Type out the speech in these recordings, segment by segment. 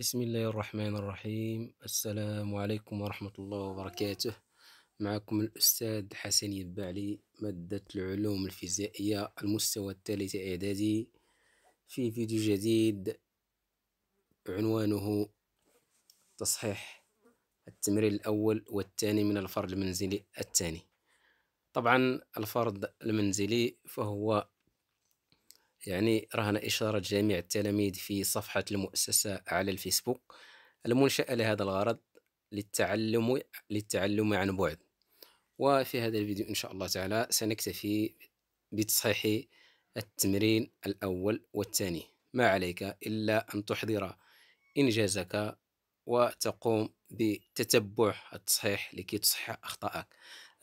بسم الله الرحمن الرحيم السلام عليكم ورحمة الله وبركاته معكم الأستاذ حسن يبعلي مادة العلوم الفيزيائية المستوى الثالث إعدادي في فيديو جديد عنوانه تصحيح التمرين الأول والثاني من الفرد المنزلي الثاني طبعا الفرد المنزلي فهو يعني رهن إشارة جميع التلاميذ في صفحة المؤسسة على الفيسبوك المنشأة لهذا الغرض للتعلم للتعلم عن بعد وفي هذا الفيديو إن شاء الله تعالى سنكتفي بتصحيح التمرين الأول والثاني ما عليك إلا أن تحضر إنجازك وتقوم بتتبع التصحيح لكي تصحح أخطائك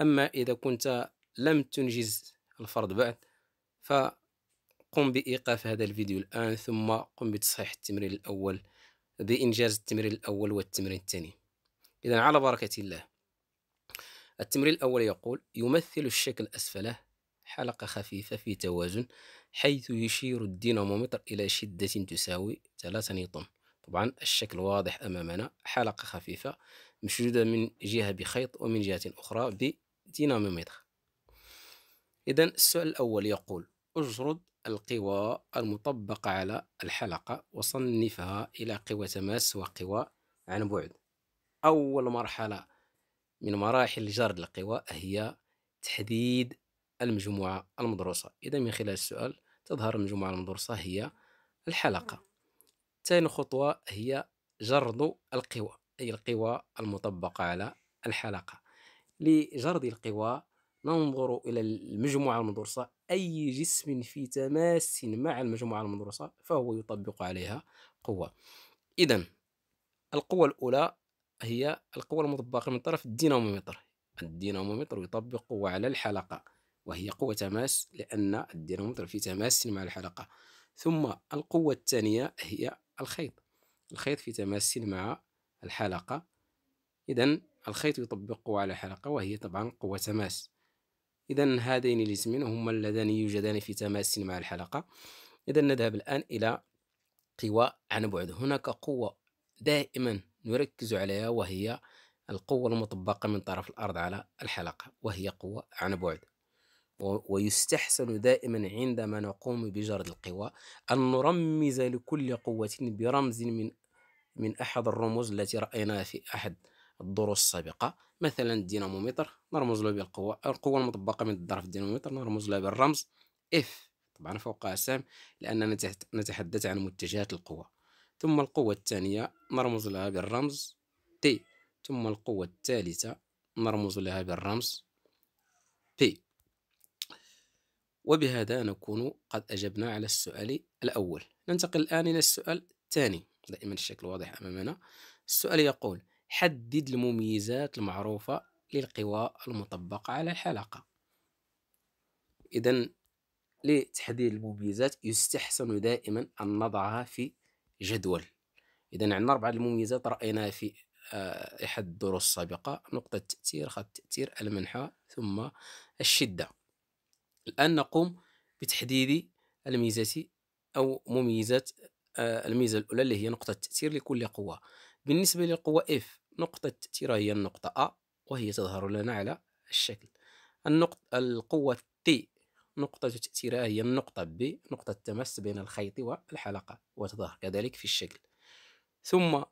أما إذا كنت لم تنجز الفرض بعد ف قم بايقاف هذا الفيديو الان ثم قم بتصحيح التمرين الاول بانجاز التمرين الاول والتمرين الثاني اذا على بركه الله التمرين الاول يقول يمثل الشكل اسفله حلقه خفيفه في توازن حيث يشير الدينامومتر الى شده تساوي 3 نيوتن طبعا الشكل واضح امامنا حلقه خفيفه مشدوده من جهه بخيط ومن جهه اخرى بدينامومتر اذا السؤال الاول يقول اجرد القوى المطبقة على الحلقة وصنفها إلى قوى تماس وقوى عن بعد أول مرحلة من مراحل جرد القوى هي تحديد المجموعة المدروسة إذا من خلال السؤال تظهر المجموعة المدروسة هي الحلقة ثاني خطوة هي جرد القوى أي القوى المطبقة على الحلقة لجرد القوى ننظر إلى المجموعة المدروسة أي جسم في تماس مع المجموعة المدروسة فهو يطبق عليها قوة إذا القوة الأولى هي القوة المطبقة من طرف الدينامومتر الدينامومتر يطبق قوة على الحلقة وهي قوة تماس لأن الدينامومتر في تماس مع الحلقة ثم القوة الثانية هي الخيط الخيط في تماس مع الحلقة إذا الخيط يطبق قوة على الحلقة وهي طبعا قوة تماس إذا هذين الاسمين هما اللذان يوجدان في تماس مع الحلقة إذا نذهب الآن إلى قوى عن بعد هناك قوة دائما نركز عليها وهي القوة المطبقة من طرف الأرض على الحلقة وهي قوة عن بعد ويستحسن دائما عندما نقوم بجرد القوى أن نرمز لكل قوة برمز من من أحد الرموز التي رأيناها في أحد الدروس السابقة مثلا الدينامومتر نرمز له بالقوة القوة المطبقة من الظرف الدينامومتر نرمز له بالرمز اف طبعا فوق أسام لأننا نتحدث عن متجهات القوة ثم القوة الثانية نرمز لها بالرمز تي ثم القوة الثالثة نرمز لها بالرمز بي وبهذا نكون قد أجبنا على السؤال الأول ننتقل الآن إلى السؤال الثاني دائما الشكل واضح أمامنا السؤال يقول حدد المميزات المعروفة للقوى المطبقة على الحلقة إذا لتحديد المميزات يستحسن دائما أن نضعها في جدول إذا عندنا أربعة المميزات رأيناها في آه، أحد الدروس السابقة نقطة التأثير خط التأثير المنحة ثم الشدة الآن نقوم بتحديد الميزة أو مميزات آه، الميزة الأولى اللي هي نقطة التأثير لكل قوة بالنسبة للقوة F نقطة التيرة هي النقطة A وهي تظهر لنا على الشكل النقطة القوة T نقطة التأثيرة هي النقطة B نقطة التماس بين الخيط والحلقة وتظهر كذلك في الشكل ثم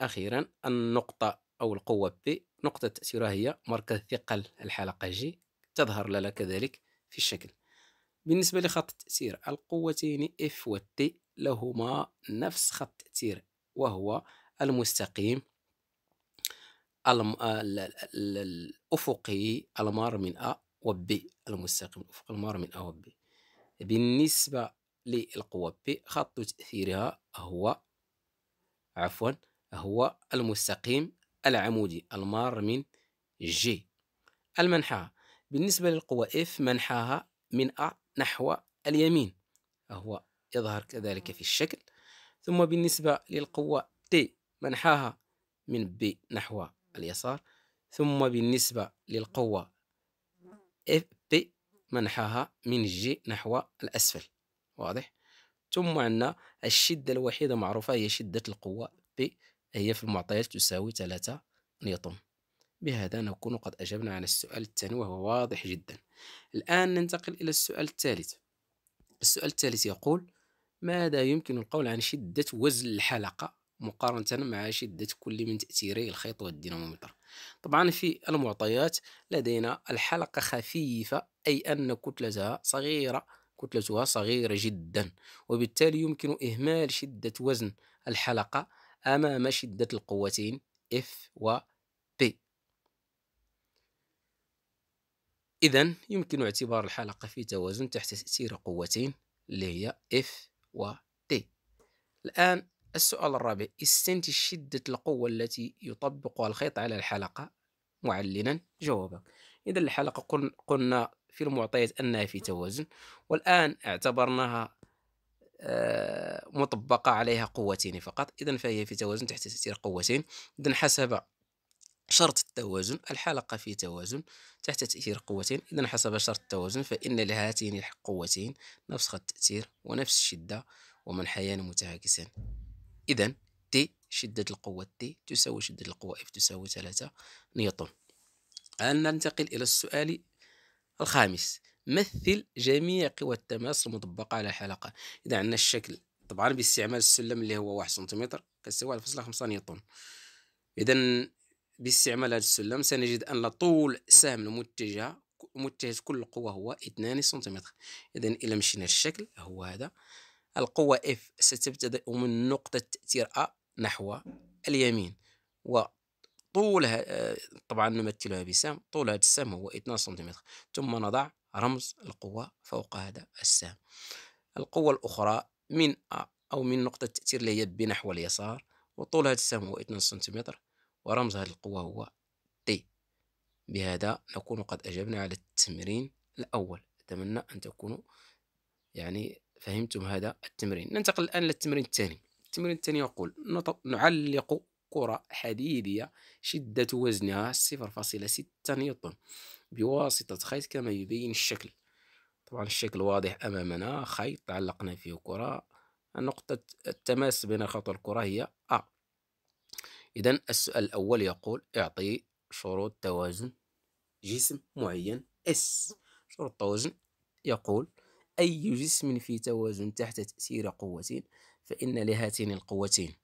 أخيرا النقطة أو القوة P نقطة التأثيرة هي مركز ثقل الحلقة G تظهر لنا كذلك في الشكل بالنسبة لخط التأثير القوتين F و T لهما نفس خط التأثير وهو المستقيم الأفقي المار من أ ب المستقيم الأفقي المار من أ ب بالنسبة للقوة ب خط تأثيرها هو عفوا هو المستقيم العمودي المار من جي المنحى بالنسبة للقوة اف منحاها من أ نحو اليمين هو يظهر كذلك في الشكل ثم بالنسبة للقوة تي منحاها من ب نحو اليسار ثم بالنسبة للقوة اف بي منحاها من جي نحو الأسفل واضح ثم عندنا الشدة الوحيدة معروفة هي شدة القوة بي هي في المعطيات تساوي 3 نيوتن بهذا نكون قد أجبنا عن السؤال الثاني وهو واضح جدا الآن ننتقل إلى السؤال الثالث السؤال الثالث يقول ماذا يمكن القول عن شدة وزن الحلقة مقارنة مع شدة كل من تأثيري الخيط والدينامومتر طبعا في المعطيات لدينا الحلقة خفيفة أي أن كتلتها صغيرة كتلتها صغيرة جدا وبالتالي يمكن إهمال شدة وزن الحلقة أمام شدة القوتين F و P إذا يمكن اعتبار الحلقة في توازن تحت تأثير قوتين اللي هي F و T الآن السؤال الرابع استنتج شدة القوة التي يطبقها الخيط على الحلقة معلنا جوابك إذا الحلقة قلنا في المعطيات أنها في توازن والآن اعتبرناها آه، مطبقة عليها قوتين فقط إذا فهي في توازن تحت تأثير قوتين إذا حسب شرط التوازن الحلقة في توازن تحت تأثير قوتين إذا حسب شرط التوازن فإن لهاتين القوتين نفس التأثير ونفس الشدة ومنحيان متعاكسان إذا تي شدة القوة تي تساوي شدة القوة اف تساوي 3 نيوتن الآن ننتقل إلى السؤال الخامس مثل جميع قوى التماس المطبقة على حلقة إذا عندنا الشكل طبعا باستعمال السلم اللي هو 1 سنتيمتر كتساوي 1.5 نيوتن إذا باستعمال هذا السلم سنجد أن طول سهم المتجه متجه كل قوة هو 2 سنتيمتر إذا إلى مشينا الشكل هو هذا القوة F ستبتدئ من نقطة تأثير A نحو اليمين وطولها آه، طبعا نمثلها بسام طول هذا السهم هو 2 سنتيمتر ثم نضع رمز القوة فوق هذا السهم القوة الأخرى من A أو من نقطة تأثير اللي هي بنحو اليسار وطول هذا السهم هو 2 سنتيمتر ورمز هذه القوة هو T بهذا نكون قد أجبنا على التمرين الأول أتمنى أن تكونوا يعني فهمتم هذا التمرين ننتقل الآن للتمرين الثاني التمرين الثاني يقول نعلق كرة حديدية شدة وزنها 0.6 نيوتن بواسطة خيط كما يبين الشكل طبعا الشكل واضح أمامنا خيط علقنا فيه كرة نقطة التماس بين الخط والكرة هي أ آه. إذا السؤال الأول يقول اعطي شروط توازن جسم معين S شروط توازن يقول أي جسم في توازن تحت تأثير قوة فإن لهاتين القوتين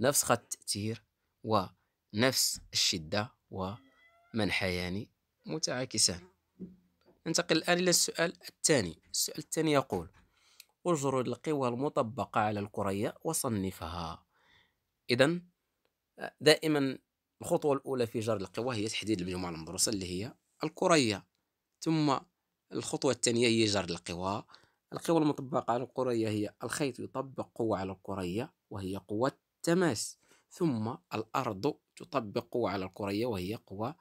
نفس خط التأثير ونفس الشدة ومنحيان متعاكسان ننتقل الآن إلى السؤال الثاني السؤال الثاني يقول اجرد القوى المطبقة على الكرية وصنفها إذا دائما الخطوة الأولى في جر القوى هي تحديد المجموعة المدروسة اللي هي الكرية ثم الخطوة الثانية هي جر القوى القوى المطبقة على القرية هي الخيط يطبق قوة على القرية وهي قوة تماس ثم الأرض تطبق قوة على القرية وهي قوة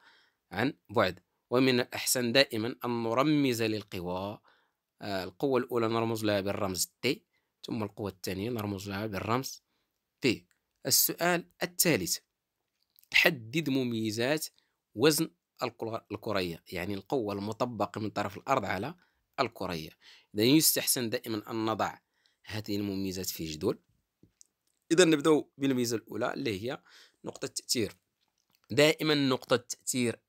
عن بعد ومن الأحسن دائما أن نرمز للقوى آه، القوة الأولى نرمز لها بالرمز T ثم القوة الثانية نرمز لها بالرمز P السؤال الثالث حدد مميزات وزن الكرة الكرية يعني القوة المطبقة من طرف الأرض على الكرية إذا يستحسن دائما أن نضع هذه المميزات في جدول إذا نبدأ بالميزة الأولى اللي هي نقطة التأثير دائما نقطة التأثير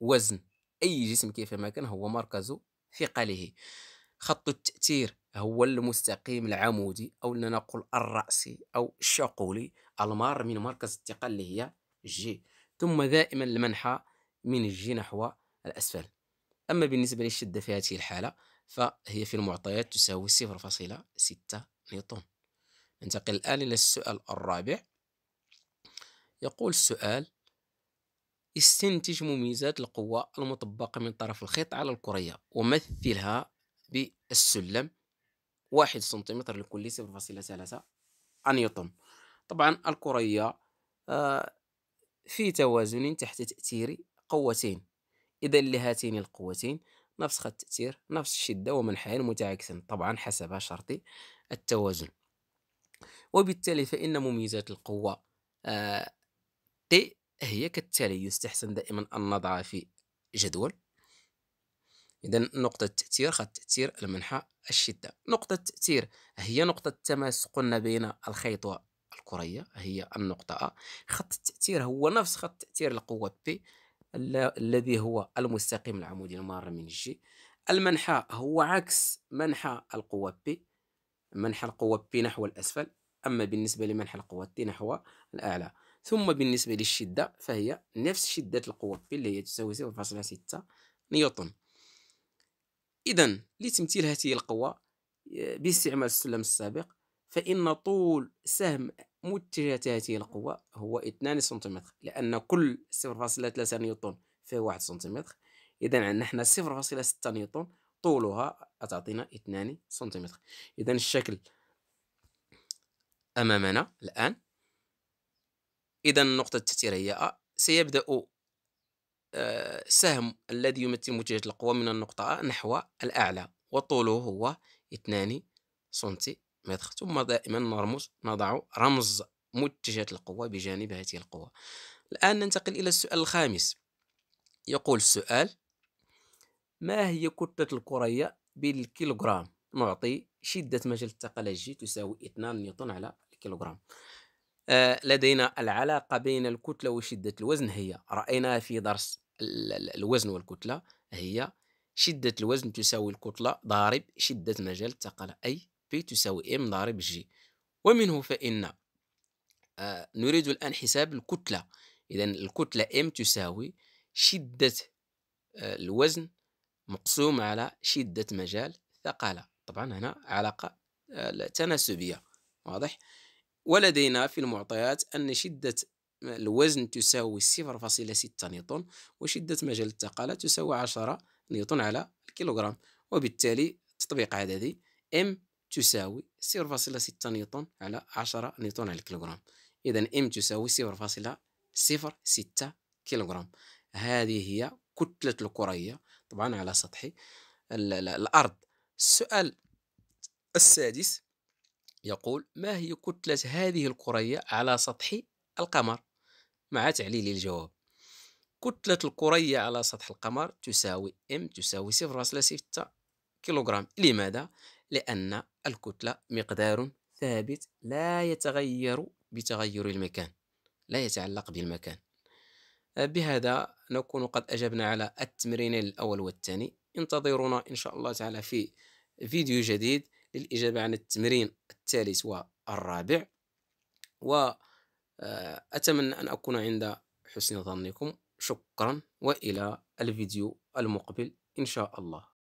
وزن أي جسم كيفما كان هو مركز ثقله خط التأثير هو المستقيم العمودي أو لنقل الرأسي أو الشقولي المار من مركز الثقل اللي هي جي ثم دائما المنحى من الجي نحو الأسفل أما بالنسبة للشدة في هذه الحالة فهي في المعطيات تساوي 0.6 نيوتن ننتقل الآن إلى السؤال الرابع يقول السؤال استنتج مميزات القوة المطبقة من طرف الخيط على الكرية ومثلها بالسلم واحد سنتيمتر لكل 0.3 نيوتن طبعا الكرية آه، في توازن تحت تأثير قوتين إذا لهاتين القوتين نفس خط التأثير نفس الشدة ومنحين متعاكسين طبعا حسب شرط التوازن وبالتالي فإن مميزات القوة آه تي هي كالتالي يستحسن دائما أن نضع في جدول إذا نقطة التأثير خط التأثير المنحة الشدة نقطة التأثير هي نقطة التماس قلنا بين الخيط والكرية هي النقطة A خط التأثير هو نفس خط التأثير القوه P الذي هو المستقيم العمودي المار من جي المنحى هو عكس منحى القوة بي منحى القوة بي نحو الأسفل أما بالنسبة لمنحى القوة تي نحو الأعلى ثم بالنسبة للشدة فهي نفس شدة القوة بي اللي هي تساوي 0.6 نيوتن إذا لتمثيل هذه القوة آه، باستعمال السلم السابق فإن طول سهم متجهة هذه القوة هو 2 سنتيمتر لأن كل 0.3 نيوتن في 1 سنتيمتر إذا عندنا حنا 0.6 نيوتن طولها تعطينا 2 سنتيمتر إذا الشكل أمامنا الآن إذا النقطة التأثير هي أ آه، سيبدأ آه، سهم الذي يمثل متجهة القوة من النقطة أ آه، نحو الأعلى وطوله هو 2 سنتيمتر متر ثم دائما نرمز نضع رمز متجهة القوة بجانب هذه القوة الآن ننتقل إلى السؤال الخامس يقول السؤال ما هي كتلة الكرية بالكيلوغرام نعطي شدة مجال الثقل جي تساوي 2 نيوتن على الكيلوغرام آه لدينا العلاقة بين الكتلة وشدة الوزن هي رأيناها في درس الوزن والكتلة هي شدة الوزن تساوي الكتلة ضارب شدة مجال الثقل أي بي تساوي ام ضرب جي ومنه فإن آه، نريد الآن حساب الكتلة إذا الكتلة ام تساوي شدة آه، الوزن مقسوم على شدة مجال ثقالة طبعا هنا علاقة آه، تناسبية واضح ولدينا في المعطيات أن شدة الوزن تساوي 0.6 نيوتن وشدة مجال الثقالة تساوي 10 نيوتن على الكيلوغرام وبالتالي تطبيق عددي ام تساوي 0.6 نيوتن على 10 نيوتن على الكيلوغرام إذا إم تساوي 0.06 كيلوغرام هذه هي كتلة الكرية طبعا على سطح الأرض السؤال السادس يقول ما هي كتلة هذه الكرية على سطح القمر مع تعليل الجواب كتلة الكرية على سطح القمر تساوي ام تساوي 0.6 كيلوغرام لماذا؟ لأن الكتلة مقدار ثابت لا يتغير بتغير المكان لا يتعلق بالمكان آه، بهذا نكون قد أجبنا على التمرين الأول والثاني انتظرونا إن شاء الله تعالى في فيديو جديد للإجابة عن التمرين الثالث والرابع وأتمنى آه، أن أكون عند حسن ظنكم شكرا وإلى الفيديو المقبل إن شاء الله